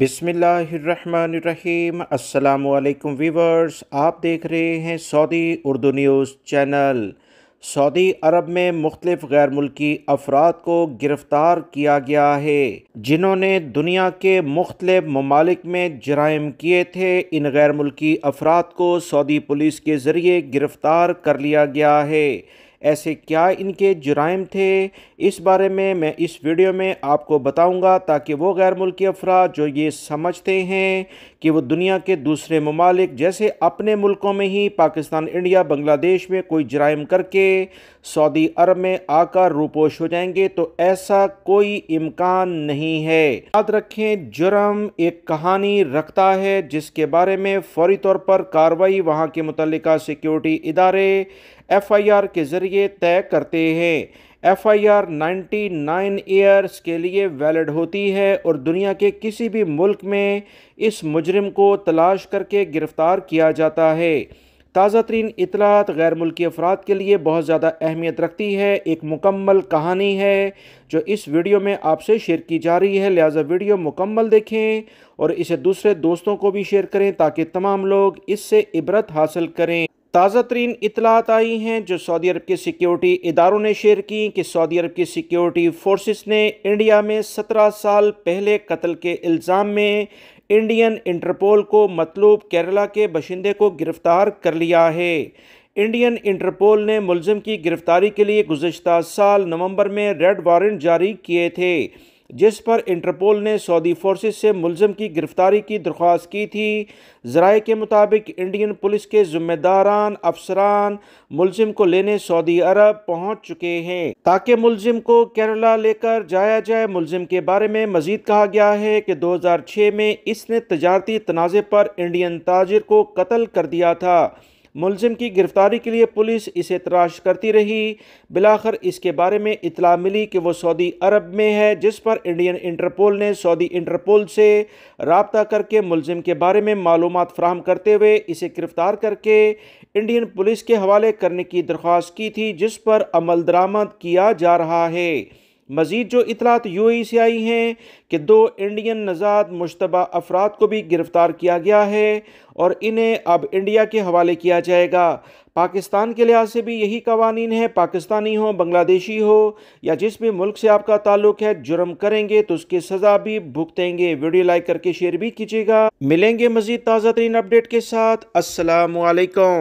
बिसमीम अल्लाम वीवर्स आप देख रहे हैं Saudi Urdu news channel Saudi Arabia में मुख्तलिफ़ गैर मुल्की अफराद को गिरफ़्तार किया गया है जिन्होंने दुनिया के मुख्तलिफ ममालिक में जराइम किए थे इन गैर मुल्की अफराद को सऊदी पुलिस के ज़रिए गिरफ़्तार कर लिया गया है ऐसे क्या इनके जुराम थे इस बारे में मैं इस वीडियो में आपको बताऊंगा ताकि वो गैर मुल्की अफराद जो ये समझते हैं कि वो दुनिया के दूसरे ममालिक जैसे अपने मुल्कों में ही पाकिस्तान इंडिया बांग्लादेश में कोई जराइम करके सऊदी अरब में आकर रूपोश हो जाएंगे तो ऐसा कोई इम्कान नहीं है याद रखें जुर्म एक कहानी रखता है जिसके बारे में फौरी तौर पर कार्रवाई वहाँ के मुतल सिक्योरिटी इदारे एफआईआर के ज़रिए तय करते हैं F I R ninety nine years के लिए वैलिड होती है और दुनिया के किसी भी मुल्क में इस मुजरम को तलाश करके गिरफ़्तार किया जाता है ताज़ा तरीन इतलात गैर मुल्की अफराद के लिए बहुत ज़्यादा अहमियत रखती है एक मुकम्मल कहानी है जो इस वीडियो में आपसे शेयर की जा रही है लिहाजा वीडियो मुकम्मल देखें और इसे दूसरे दोस्तों को भी शेयर करें ताकि तमाम लोग इससे इबरत हासिल करें ताज़ा तरीन इतलात आई हैं जो सऊदी अरब के सिक्योरिटी इदारों ने शेयर की कि सऊदी अरब की सिक्योरिटी फोर्सेस ने इंडिया में सत्रह साल पहले कत्ल के इल्ज़ाम में इंडियन इंटरपोल को मतलूब केरला के बशिंदे को गिरफ़्तार कर लिया है इंडियन इंटरपोल ने मुलम की गिरफ़्तारी के लिए गुजशत साल नवंबर में रेड वारंट जारी किए थे जिस पर इंटरपोल ने सऊदी फोर्सेस से मुलम की गिरफ्तारी की दरख्वास्त की थी जराए के मुताबिक इंडियन पुलिस के जिम्मेदारान अफसरान मुलम को लेने सऊदी अरब पहुंच चुके हैं ताकि मुलम को केरला लेकर जाया जाए मुलम के बारे में मजीद कहा गया है कि दो हज़ार छः में इसने तजारती तनाज़े पर इंडियन ताजिर को कत्ल कर दिया था मुलजिम की गिरफ्तारी के लिए पुलिस इसे तलाश करती रही बिलाखर इसके बारे में इतला मिली कि वो सऊदी अरब में है जिस पर इंडियन इंटरपोल ने सऊदी इंटरपोल से रबता करके मुलजिम के बारे में मालूम फ्राहम करते हुए इसे गिरफ़्तार करके इंडियन पुलिस के हवाले करने की दरख्वास्त की थी जिस पर अमल दरामद किया जा रहा है मजीद जो इतलात यू ए से आई हैं कि दो इंडियन नजाद मुशतबा अफराद को भी गिरफ़्तार किया गया है और इन्हें अब इंडिया के हवाले किया जाएगा पाकिस्तान के लिहाज से भी यही कवानीन है पाकिस्तानी हो बंग्लादेशी हो या जिस भी मुल्क से आपका ताल्लुक है जुर्म करेंगे तो उसकी सज़ा भी भुगतेंगे वीडियो लाइक करके शेयर भी कीजिएगा मिलेंगे मजीद ताज़ा तरीन अपडेट के साथ असलकम